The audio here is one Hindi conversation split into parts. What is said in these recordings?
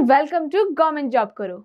and welcome to government job करो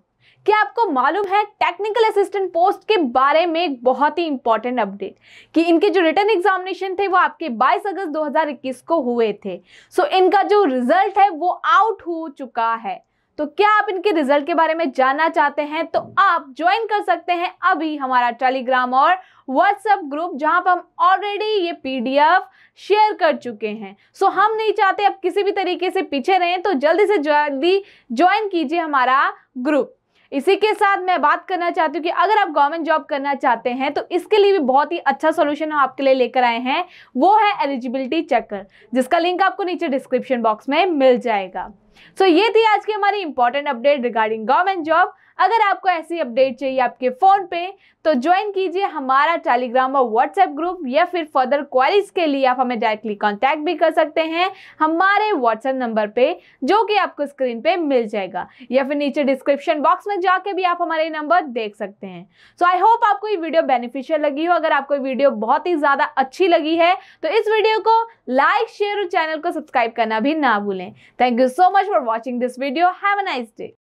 क्या आपको मालूम है टेक्निकल असिस्टेंट पोस्ट के बारे में एक बहुत ही इंपॉर्टेंट अपडेट कि इनके जो रिटर्न एग्जामिनेशन थे वो आपके 22 अगस्त 2021 को हुए थे सो so, इनका जो रिजल्ट है वो आउट हो चुका है तो क्या आप इनके रिजल्ट के बारे में जानना चाहते हैं तो आप ज्वाइन कर सकते हैं अभी हमारा टेलीग्राम और व्हाट्सएप ग्रुप जहां पर हम ऑलरेडी ये पीडीएफ शेयर कर चुके हैं सो हम नहीं चाहते आप किसी भी तरीके से पीछे रहें तो जल्दी से जल्दी ज्वाइन कीजिए हमारा ग्रुप इसी के साथ मैं बात करना चाहती हूँ कि अगर आप गवर्नमेंट जॉब करना चाहते हैं तो इसके लिए भी बहुत ही अच्छा सोल्यूशन हम आपके लिए लेकर आए हैं वो है एलिजिबिलिटी चेकर जिसका लिंक आपको नीचे डिस्क्रिप्शन बॉक्स में मिल जाएगा सो so, ये थी आज की हमारी important update regarding government job अगर आपको ऐसी अपडेट चाहिए आपके फ़ोन पे तो ज्वाइन कीजिए हमारा टेलीग्राम और व्हाट्सएप ग्रुप या फिर फर्दर क्वारीज के लिए आप हमें डायरेक्टली कांटेक्ट भी कर सकते हैं हमारे व्हाट्सएप नंबर पे जो कि आपको स्क्रीन पे मिल जाएगा या फिर नीचे डिस्क्रिप्शन बॉक्स में जाके भी आप हमारे नंबर देख सकते हैं सो आई होप आपको ये वीडियो बेनिफिशियल लगी हो अगर आपको वीडियो बहुत ही ज़्यादा अच्छी लगी है तो इस वीडियो को लाइक शेयर और चैनल को सब्सक्राइब करना भी ना भूलें thank you so much for watching this video have a nice day